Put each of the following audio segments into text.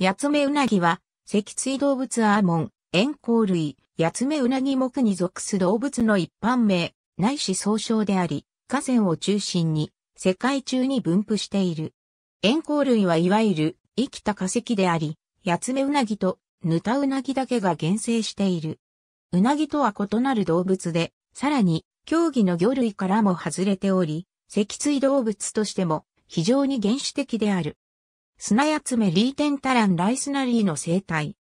ヤツメウナギは、脊椎動物アーモン、円光類、ヤツメウナギ目に属す動物の一般名、ないし総称であり、河川を中心に、世界中に分布している。円光類はいわゆる、生きた化石であり、ヤツメウナギと、ヌタウナギだけが原生している。ウナギとは異なる動物で、さらに、競技の魚類からも外れており、脊椎動物としても、非常に原始的である。砂やつめリーテンタランライスナリーの生態。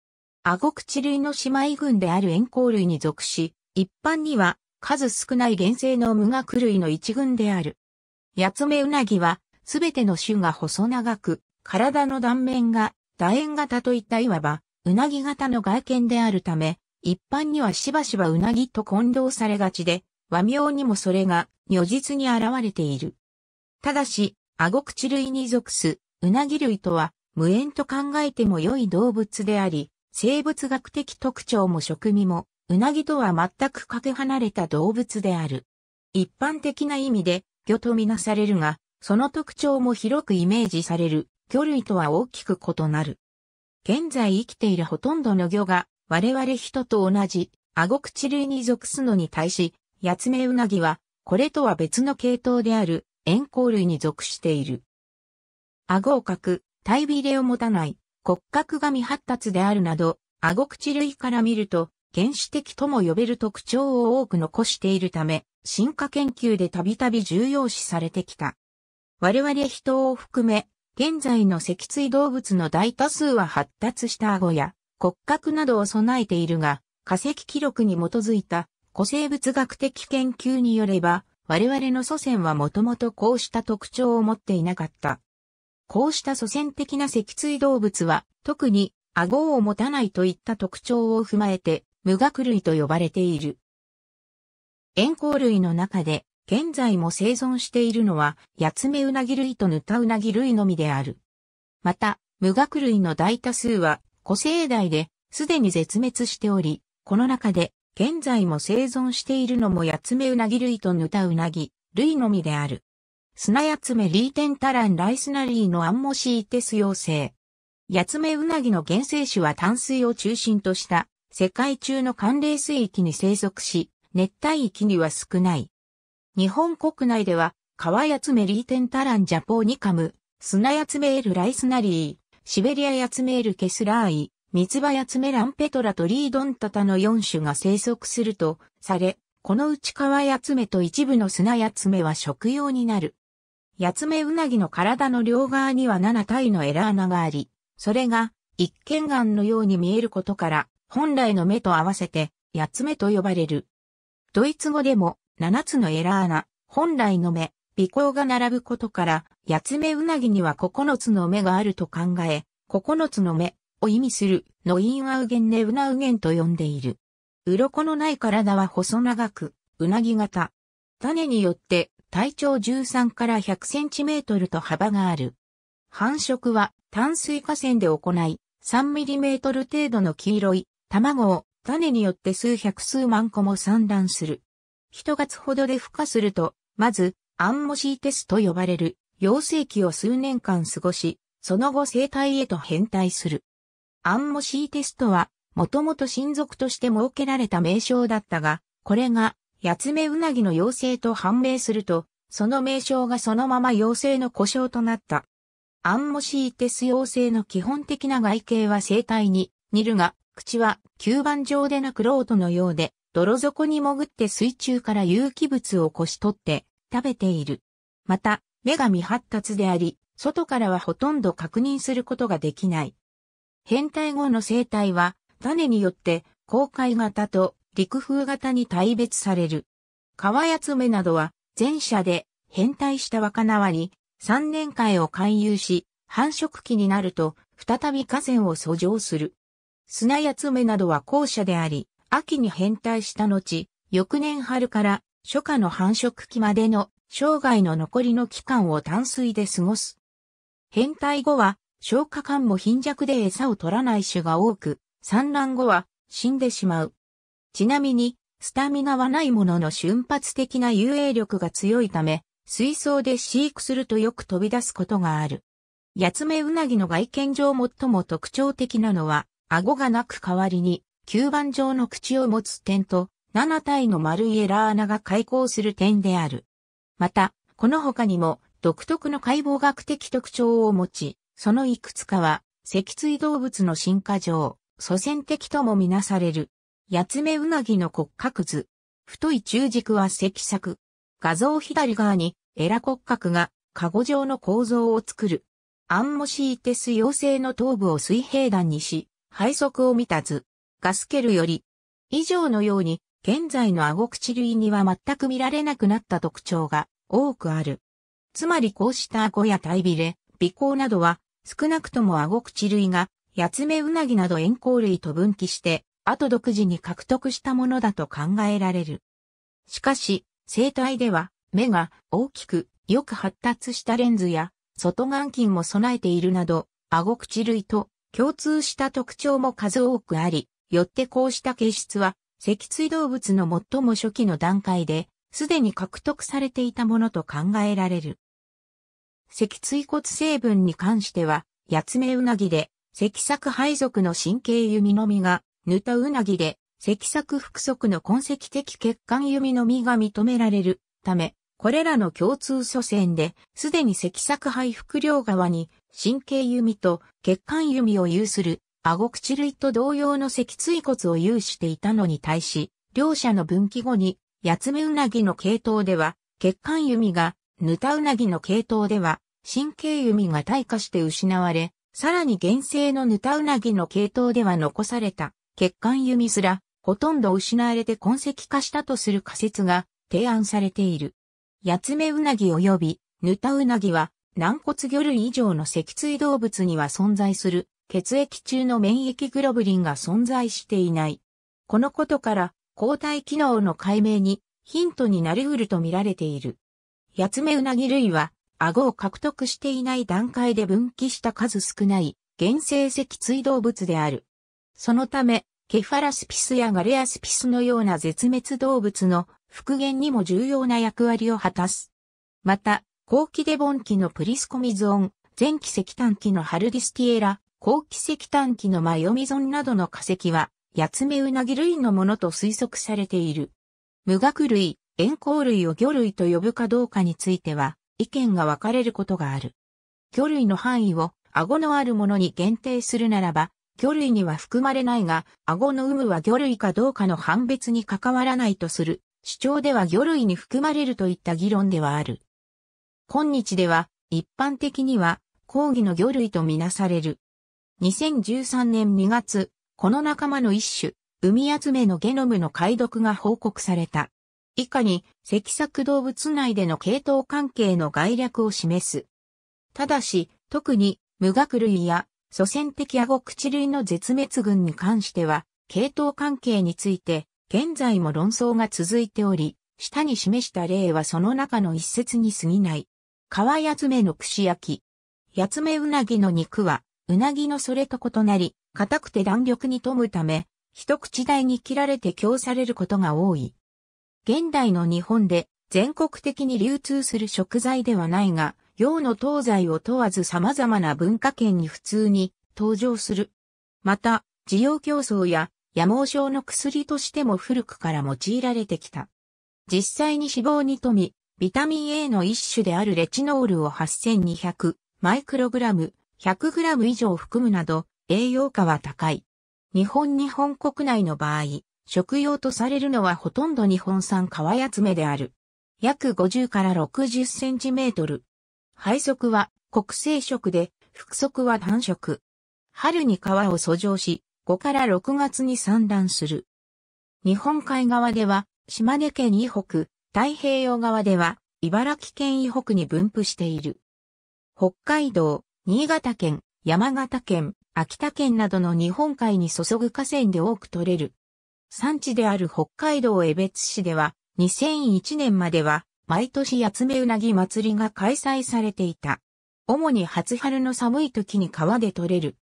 アゴクチ類の姉妹群である塩鉱類に属し、一般には数少ない原生の無学類の一群である。ヤツメウナギは、すべての種が細長く、体の断面が楕円型といったいわば、ウナギ型の外見であるため、一般にはしばしばウナギと混同されがちで、和名にもそれが如実に現れている。ただし、アゴクチ類に属すうなぎ類とは無縁と考えても良い動物であり、生物学的特徴も食味も、うなぎとは全くかけ離れた動物である。一般的な意味で魚とみなされるが、その特徴も広くイメージされる魚類とは大きく異なる。現在生きているほとんどの魚が我々人と同じ顎口類に属すのに対し、ヤツメウナギはこれとは別の系統である、円光類に属している。顎をく、体びれを持たない、骨格が未発達であるなど、顎口類から見ると、原始的とも呼べる特徴を多く残しているため、進化研究でたびたび重要視されてきた。我々人を含め、現在の脊椎動物の大多数は発達した顎や骨格などを備えているが、化石記録に基づいた古生物学的研究によれば、我々の祖先はもともとこうした特徴を持っていなかった。こうした祖先的な脊椎動物は、特に顎を持たないといった特徴を踏まえて、無学類と呼ばれている。円光類の中で、現在も生存しているのは、ヤツメウナギ類とヌタウナギ類のみである。また、無学類の大多数は、古生代で、すでに絶滅しており、この中で、現在も生存しているのもヤツメウナギ類とヌタウナギ類のみである。砂やつめリーテンタランライスナリーのアンモシーテス幼生。やつめうなぎの原生種は淡水を中心とした世界中の寒冷水域に生息し、熱帯域には少ない。日本国内では、川やつめリーテンタランジャポーニカム、砂やつめエルライスナリー、シベリアやつめエルケスラーイ、ミツバやつめランペトラとリードンタタの4種が生息するとされ、このうち川やつめと一部の砂やつめは食用になる。ヤツメウナギの体の両側には7体のエラ穴があり、それが一見眼のように見えることから、本来の目と合わせて、八つ目と呼ばれる。ドイツ語でも、7つのエラ穴、本来の目、鼻孔が並ぶことから、八つ目うなぎには9つの目があると考え、9つの目を意味する、ノインアウゲンネウナウゲンと呼んでいる。鱗のない体は細長く、うなぎ型。種によって体長13から100センチメートルと幅がある。繁殖は淡水河川で行い、3ミリメートル程度の黄色い卵を種によって数百数万個も産卵する。一月ほどで孵化すると、まず、アンモシーテスと呼ばれる、幼生期を数年間過ごし、その後生態へと変態する。アンモシーテスとは、もともと親族として設けられた名称だったが、これがヤツメウナギの妖精と判明すると、その名称がそのまま妖精の故障となった。アンモシーテス妖精の基本的な外形は生体に似るが、口は吸盤状でなくロートのようで、泥底に潜って水中から有機物をこし取って食べている。また、目が未発達であり、外からはほとんど確認することができない。変態後の生態は、種によって、公開型と陸風型に大別される。川八めなどは、前者で変態した若縄に、三年会を勧誘し、繁殖期になると、再び河川を遡上する。砂やつめなどは後者であり、秋に変態した後、翌年春から初夏の繁殖期までの生涯の残りの期間を淡水で過ごす。変態後は消化管も貧弱で餌を取らない種が多く、産卵後は死んでしまう。ちなみに、スタミナはないものの瞬発的な遊泳力が強いため、水槽で飼育するとよく飛び出すことがある。ヤツメウナギの外見上最も特徴的なのは、顎がなく代わりに、吸盤状の口を持つ点と、7体の丸いエラー穴が開口する点である。また、この他にも、独特の解剖学的特徴を持ち、そのいくつかは、脊椎動物の進化上、祖先的ともみなされる。八つ目うなぎの骨格図。太い中軸は赤作。画像左側に、エラ骨格が、籠状の構造を作る。アンモシーテス妖性の頭部を水平弾にし、背側を見た図。ガスケルより。以上のように、現在の顎口類には全く見られなくなった特徴が多くある。つまりこうした顎や体びれ、鼻孔などは、少なくとも顎口類が、八つ目うなぎなど円孔類と分岐して、後独自に獲得したものだと考えられる。しかし、生体では目が大きくよく発達したレンズや外眼筋も備えているなど、顎口類と共通した特徴も数多くあり、よってこうした形質は脊椎動物の最も初期の段階で、すでに獲得されていたものと考えられる。脊椎骨成分に関しては、八つ目うなぎで、脊索配属の神経弓のみがヌタウナギで、脊索複足の痕跡的血管弓のみが認められるため、これらの共通祖先で、すでに脊索肺腹両側に神経弓と血管弓を有する顎口類と同様の脊椎骨を有していたのに対し、両者の分岐後に、ヤツメウナギの系統では、血管弓が、ヌタウナギの系統では、神経弓が退化して失われ、さらに原生のヌタウナギの系統では残された血管弓すら、ほとんど失われて痕跡化したとする仮説が提案されている。ヤツメウナギ及びヌタウナギは軟骨魚類以上の脊椎動物には存在する血液中の免疫グロブリンが存在していない。このことから抗体機能の解明にヒントになりうると見られている。ヤツメウナギ類は顎を獲得していない段階で分岐した数少ない原生脊椎動物である。そのため、ケファラスピスやガレアスピスのような絶滅動物の復元にも重要な役割を果たす。また、後期デボン期のプリスコミゾン、前期石炭期のハルディスティエラ、後期石炭期のマヨミゾンなどの化石は、ヤツメウナギ類のものと推測されている。無学類、塩鉱類を魚類と呼ぶかどうかについては、意見が分かれることがある。魚類の範囲を、顎のあるものに限定するならば、魚類には含まれないが、顎の有無は魚類かどうかの判別に関わらないとする、主張では魚類に含まれるといった議論ではある。今日では、一般的には、抗議の魚類とみなされる。2013年2月、この仲間の一種、海集めのゲノムの解読が報告された。以下に、脊索動物内での系統関係の概略を示す。ただし、特に、無学類や祖先的アゴクチ類の絶滅群に関しては、系統関係について、現在も論争が続いており、下に示した例はその中の一節に過ぎない。皮やつめの串焼き。やつめうなぎの肉は、うなぎのそれと異なり、硬くて弾力に富むため、一口大に切られて供されることが多い。現代の日本で全国的に流通する食材ではないが、洋の東西を問わず様々な文化圏に普通に登場する。また、需要競争や野毛症の薬としても古くから用いられてきた。実際に脂肪に富み、ビタミン A の一種であるレチノールを8200マイクログラム、100グラム以上含むなど栄養価は高い。日本日本国内の場合、食用とされるのはほとんど日本産皮集めである。約50から60センチメートル、配属は国生食で、副足は単色。春に皮を遡上し、5から6月に産卵する。日本海側では、島根県以北、太平洋側では、茨城県以北に分布している。北海道、新潟県、山形県、秋田県などの日本海に注ぐ河川で多く取れる。産地である北海道江別市では、2001年までは毎年集めうなぎ祭りが開催されていた。主に初春の寒い時に川で採れる。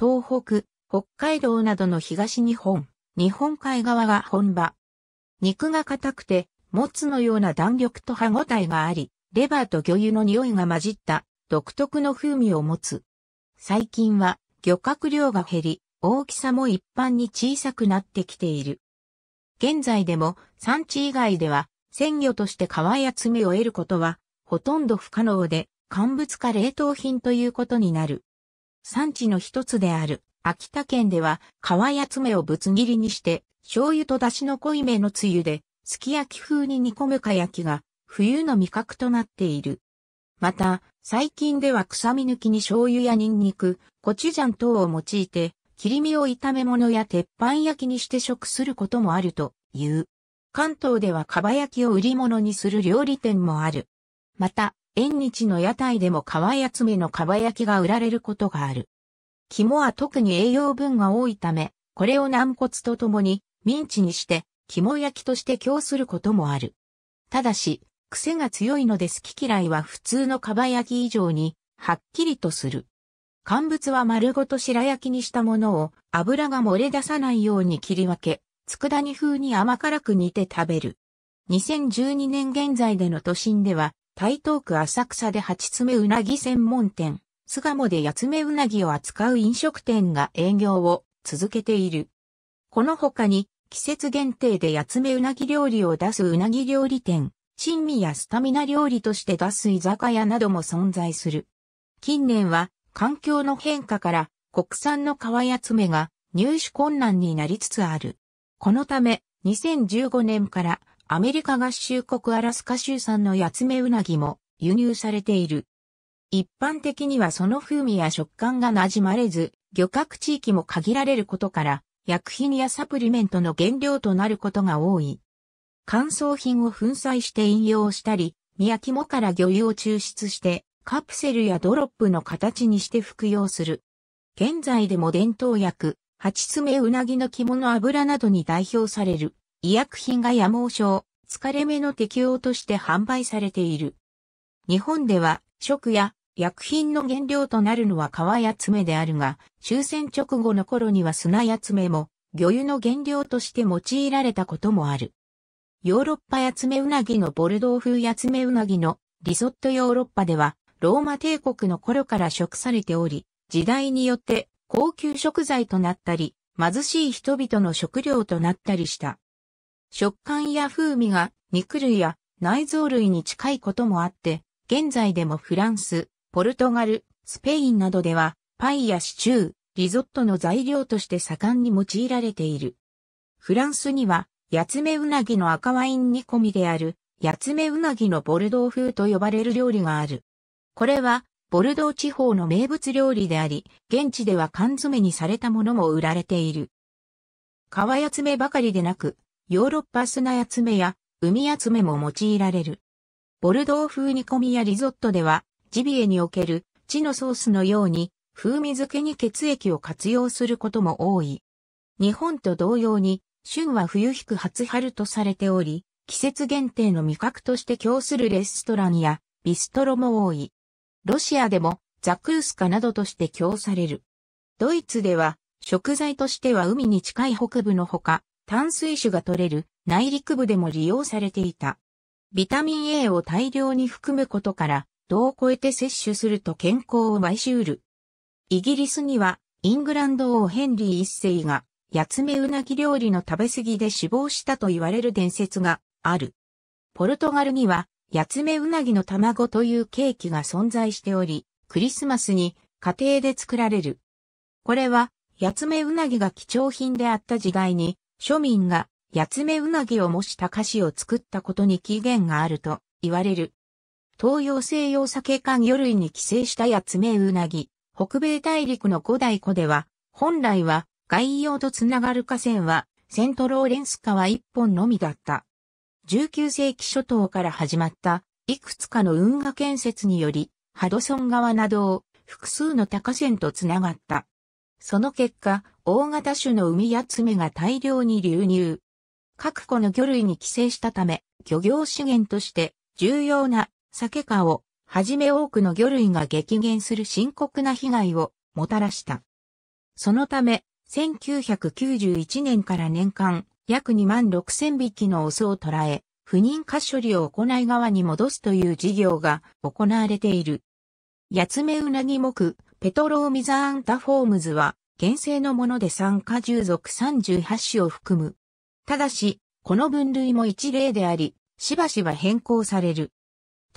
東北、北海道などの東日本、日本海側が本場。肉が硬くて、もつのような弾力と歯ごたえがあり、レバーと魚油の匂いが混じった独特の風味を持つ。最近は漁獲量が減り、大きさも一般に小さくなってきている。現在でも産地以外では鮮魚として皮や爪を得ることは、ほとんど不可能で、乾物か冷凍品ということになる。産地の一つである、秋田県では、皮や爪をぶつ切りにして、醤油と出汁の濃いめのつゆで、すき焼き風に煮込むか焼きが、冬の味覚となっている。また、最近では臭み抜きに醤油やニンニク、コチュジャン等を用いて、切り身を炒め物や鉄板焼きにして食することもあるという。関東では蒲焼きを売り物にする料理店もある。また、縁日の屋台でも皮集めの蒲焼きが売られることがある。肝は特に栄養分が多いため、これを軟骨とともにミンチにして肝焼きとして供することもある。ただし、癖が強いので好き嫌いは普通の蒲焼き以上にはっきりとする。乾物は丸ごと白焼きにしたものを油が漏れ出さないように切り分け、佃煮風に甘辛く煮て食べる。2012年現在での都心では、台東区浅草で八つ目うなぎ専門店、巣鴨で八つ目うなぎを扱う飲食店が営業を続けている。この他に、季節限定で八つ目うなぎ料理を出すうなぎ料理店、珍味やスタミナ料理として出す居酒屋なども存在する。近年は、環境の変化から、国産の皮やめが入手困難になりつつある。このため、2015年からアメリカ合衆国アラスカ州産のヤツメウナギも輸入されている。一般的にはその風味や食感が馴染まれず、漁獲地域も限られることから、薬品やサプリメントの原料となることが多い。乾燥品を粉砕して引用したり、宮や肝から魚油を抽出して、カプセルやドロップの形にして服用する。現在でも伝統薬、蜂爪うなぎの肝の油などに代表される医薬品が野毛症、疲れ目の適用として販売されている。日本では食や薬品の原料となるのは皮や爪であるが、終戦直後の頃には砂や爪も魚油の原料として用いられたこともある。ヨーロッパや爪うなぎのボルドー風や爪うなぎのリゾットヨーロッパではローマ帝国の頃から食されており、時代によって高級食材となったり、貧しい人々の食料となったりした。食感や風味が肉類や内臓類に近いこともあって、現在でもフランス、ポルトガル、スペインなどでは、パイやシチュー、リゾットの材料として盛んに用いられている。フランスには、ヤツメウナギの赤ワイン煮込みである、ヤツメウナギのボルドー風と呼ばれる料理がある。これは、ボルドー地方の名物料理であり、現地では缶詰にされたものも売られている。川集めばかりでなく、ヨーロッパ砂集めや海集めも用いられる。ボルドー風煮込みやリゾットでは、ジビエにおける地のソースのように、風味付けに血液を活用することも多い。日本と同様に、旬は冬引く初春とされており、季節限定の味覚として供するレストランやビストロも多い。ロシアでもザクースカなどとして供される。ドイツでは食材としては海に近い北部のほか、炭水種が取れる内陸部でも利用されていた。ビタミン A を大量に含むことから、度を超えて摂取すると健康をし収る。イギリスには、イングランド王ヘンリー一世が、ヤツメウナギ料理の食べ過ぎで死亡したと言われる伝説がある。ポルトガルには、八つ目うなぎの卵というケーキが存在しており、クリスマスに家庭で作られる。これは、八つ目うなぎが貴重品であった時代に、庶民が八つ目うなぎを模した菓子を作ったことに起源があると言われる。東洋西洋酒館魚類に寄生した八つ目うなぎ、北米大陸の古代湖では、本来は外洋とつながる河川はセントローレンス川一本のみだった。19世紀初頭から始まったいくつかの運河建設により、ハドソン川などを複数の高線とつながった。その結果、大型種の海や爪が大量に流入。各個の魚類に寄生したため、漁業資源として重要な酒化をはじめ多くの魚類が激減する深刻な被害をもたらした。そのため、1991年から年間約2万6千匹のオスを捕らえ、不妊化処理を行い側に戻すという事業が行われている。ヤツメウナギ目、ペトローミザアンタフォームズは、原生のもので参加従属38種を含む。ただし、この分類も一例であり、しばしば変更される。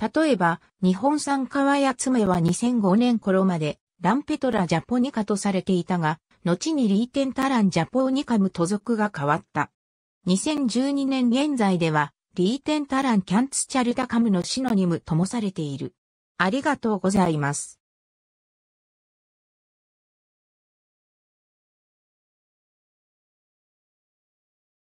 例えば、日本産川ツメは2005年頃まで、ランペトラジャポニカとされていたが、後にリーテンタランジャポニカムと属が変わった。2012年現在では、リーテンタランキャンツチャルダカムのシノニムともされている。ありがとうございます。